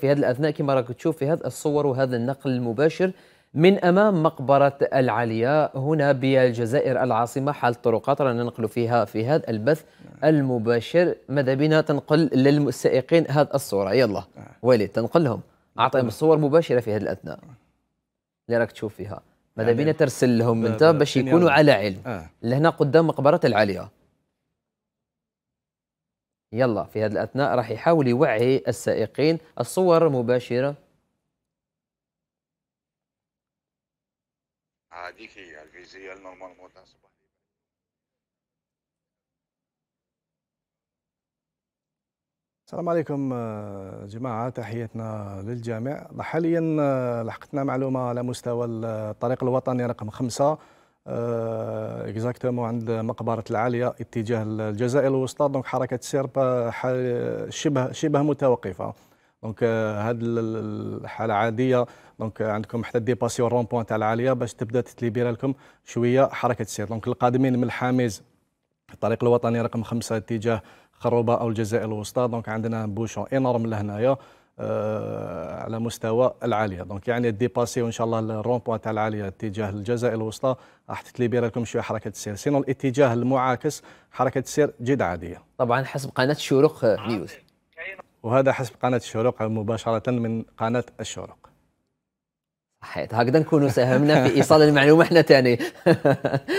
في هذه الأثناء كما راك تشوف في هذه الصور وهذا النقل المباشر من امام مقبره العلياء هنا بالجزائر العاصمه حال الطرقات رانا ننقل فيها في هذا البث المباشر ماذا بنا تنقل للسائقين هذه الصوره يلا وليد تنقلهم اعطيهم الصور مباشره في هذه الاثناء اللي راك تشوف فيها ماذا يعني بينا ترسل لهم انت باش يكونوا يعني؟ على علم آه. لهنا قدام مقبره العلياء يلا في هذا الأثناء راح يحاول يوعي السائقين الصور مباشرة هذيك هي الفيزية النورمال السلام عليكم آه، جماعة تحياتنا للجامع حاليا آه، لحقتنا معلومة على مستوى الطريق الوطني رقم خمسة آه، اكزاكتومون عند مقبره العاليه اتجاه الجزائر الوسطى دونك حركه السير شبه شبه متوقفه دونك آه، هذه الحاله عاديه دونك عندكم حتى ديباسيو رون بوان تاع العاليه باش تبدا تتليبير لكم شويه حركه السير دونك القادمين من الحامز الطريق الوطني رقم خمسة اتجاه خروبه او الجزائر الوسطى دونك عندنا بوشون انورم لهنايا آه، على مستوى العاليه دونك يعني ديباسيو ان شاء الله الرون بوان تاع العاليه اتجاه الجزائر الوسطى راح تتليبر لكم شويه حركه السير سينو الاتجاه المعاكس حركه السير جد عاديه طبعا حسب قناه الشروق نيوز وهذا حسب قناه الشروق مباشره من قناه الشروق صحيت هكذا نكونوا ساهمنا في ايصال المعلومه احنا ثاني